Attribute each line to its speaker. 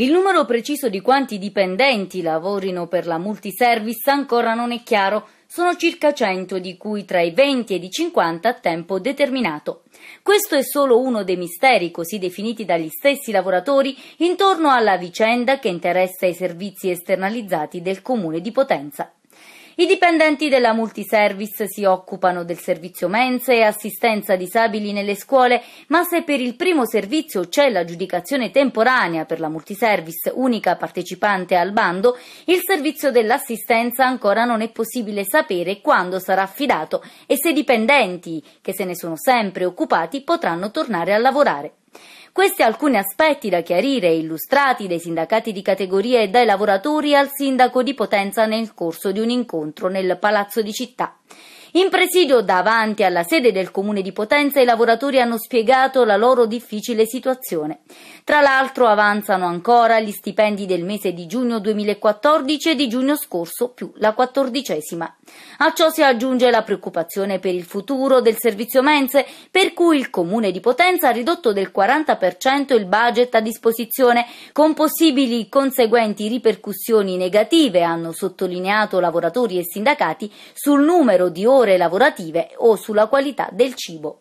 Speaker 1: Il numero preciso di quanti dipendenti lavorino per la multiservice ancora non è chiaro, sono circa 100 di cui tra i 20 e i 50 a tempo determinato. Questo è solo uno dei misteri così definiti dagli stessi lavoratori intorno alla vicenda che interessa i servizi esternalizzati del comune di Potenza. I dipendenti della multiservice si occupano del servizio mense e assistenza disabili nelle scuole, ma se per il primo servizio c'è l'aggiudicazione temporanea per la multiservice unica partecipante al bando, il servizio dell'assistenza ancora non è possibile sapere quando sarà affidato e se i dipendenti, che se ne sono sempre occupati, potranno tornare a lavorare. Questi alcuni aspetti da chiarire illustrati dai sindacati di categoria e dai lavoratori al sindaco di Potenza nel corso di un incontro nel Palazzo di Città. In presidio davanti alla sede del comune di Potenza i lavoratori hanno spiegato la loro difficile situazione. Tra l'altro avanzano ancora gli stipendi del mese di giugno 2014 e di giugno scorso più la quattordicesima. A ciò si aggiunge la preoccupazione per il futuro del servizio mense per cui il comune di Potenza ha ridotto del 40% il budget a disposizione con possibili conseguenti ripercussioni negative, hanno sottolineato lavoratori e sindacati, sul numero di ore ore lavorative o sulla qualità del cibo